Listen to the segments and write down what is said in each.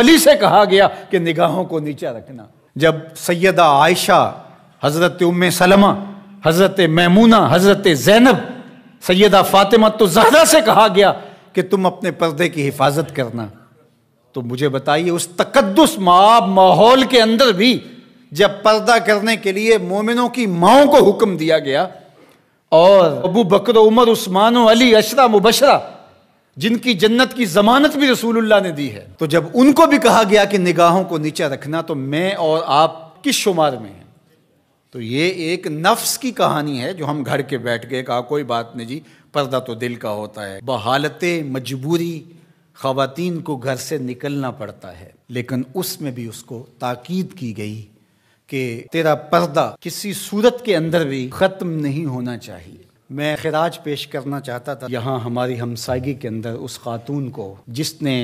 अली से कहा गया कि निगाहों को नीचा रखना जब सैदा आयशा हज़रत उम सलमा हज़रत मैमूना हज़रत जैनब सैदा फातिमा तो जहरा से कहा गया कि तुम अपने पर्दे की हिफाजत करना तो मुझे बताइए उस तकदस माब माहौल के अंदर भी जब पर्दा करने के लिए मोमिनों की माओं को हुक्म दिया गया और अबू बकर उमर उस्मान अली अशरा मुबशरा जिनकी जन्नत की जमानत भी रसूलुल्लाह ने दी है तो जब उनको भी कहा गया कि निगाहों को नीचा रखना तो मैं और आप किस शुमार में हैं तो ये एक नफ्स की कहानी है जो हम घर के बैठ गए कहा कोई बात नहीं जी पर्दा तो दिल का होता है बहालत मजबूरी खातन को घर से निकलना पड़ता है लेकिन उसमें भी उसको ताकीद की गई कि तेरा पर्दा किसी सूरत के अंदर भी ख़त्म नहीं होना चाहिए मैं खराज पेश करना चाहता था यहाँ हमारी हमसायगी के अंदर उस खातून को जिसने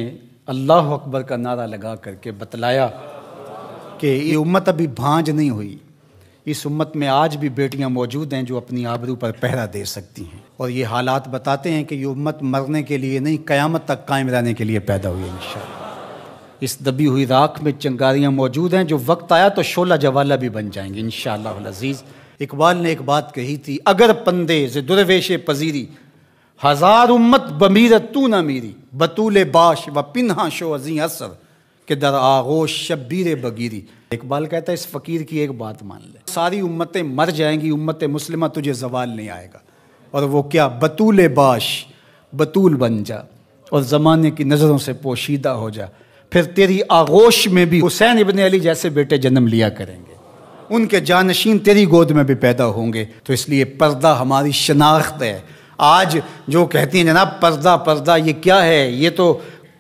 अल्लाह अकबर का नारा लगा करके बतलाया कि ये उम्मत अभी भांज नहीं हुई इस उम्मत में आज भी बेटियां मौजूद हैं जो अपनी आबरू पर पहरा दे सकती हैं और ये हालात बताते हैं कि ये उम्मत मरने के लिए नहीं क़यामत तक कायम रहने के लिए पैदा हुई है इन इस दबी हुई राख में चंगारियाँ मौजूद हैं जो वक्त आया तो शोला जवाला भी बन जाएंगी इन शजीज़ इकबाल ने एक बात कही थी अगर पंदे से दुर्वेश पजीरी हजार उम्मत बमीर तू ना मीरी बतूल बाश व पिन्हा शो अजी असर के दर आगोश शब्बीर बगीरी इकबाल कहता है इस फ़कीर की एक बात मान ले सारी उम्मतें मर जाएंगी उम्मत मुस्लिम तुझे जवाल नहीं आएगा और वो क्या बतूल बाश बतूल बन जा और ज़माने की नज़रों से पोशीदा हो जा फिर तेरी आगोश में भी हुसैन इबन अली जैसे बेटे जन्म लिया करेंगे उनके जानशीन तेरी गोद में भी पैदा होंगे तो इसलिए पर्दा हमारी शनाख्त है आज जो कहती हैं जनाब पर्दा पर्दा ये क्या है ये तो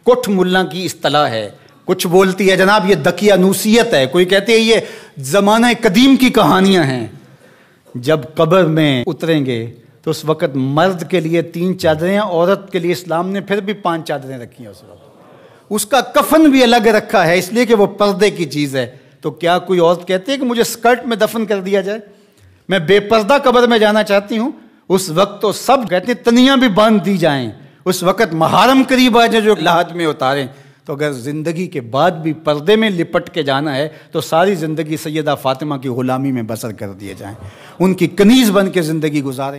कुठ मुल्ला की असलाह है कुछ बोलती है जनाब ये दकियानूसियत है कोई कहते हैं ये जमाने कदीम की कहानियाँ हैं जब कब्र में उतरेंगे तो उस वक़्त मर्द के लिए तीन चादरें औरत के लिए इस्लाम ने फिर भी पांच चादरें रखी हैं उस वक्त उसका कफन भी अलग रखा है इसलिए कि वो पर्दे की चीज़ है तो क्या कोई औरत कहती है कि मुझे स्कर्ट में दफन कर दिया जाए मैं बेपर्दा कब्र में जाना चाहती हूँ उस वक्त तो सब कहते तनिया भी बांध दी जाएं उस वक्त महारम करीब आ जाए जो लाहत में उतारें तो अगर ज़िंदगी के बाद भी पर्दे में लिपट के जाना है तो सारी ज़िंदगी सैदा फ़ातिमा की ग़ुलामी में बसर कर दिए जाए उनकी कनीज़ बन के ज़िंदगी गुजारें